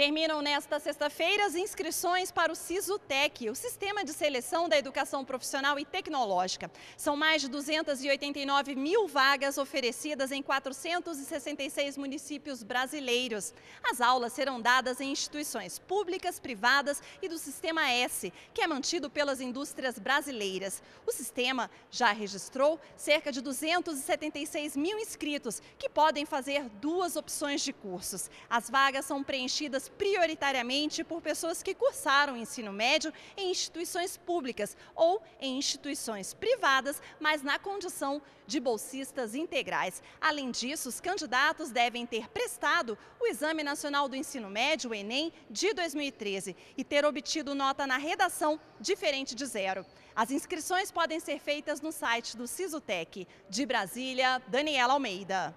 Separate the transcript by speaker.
Speaker 1: Terminam nesta sexta-feira as inscrições para o SISUTEC, o Sistema de Seleção da Educação Profissional e Tecnológica. São mais de 289 mil vagas oferecidas em 466 municípios brasileiros. As aulas serão dadas em instituições públicas, privadas e do Sistema S, que é mantido pelas indústrias brasileiras. O sistema já registrou cerca de 276 mil inscritos, que podem fazer duas opções de cursos. As vagas são preenchidas prioritariamente por pessoas que cursaram o ensino médio em instituições públicas ou em instituições privadas, mas na condição de bolsistas integrais. Além disso, os candidatos devem ter prestado o Exame Nacional do Ensino Médio, o Enem, de 2013 e ter obtido nota na redação diferente de zero. As inscrições podem ser feitas no site do Sisutec. De Brasília, Daniela Almeida.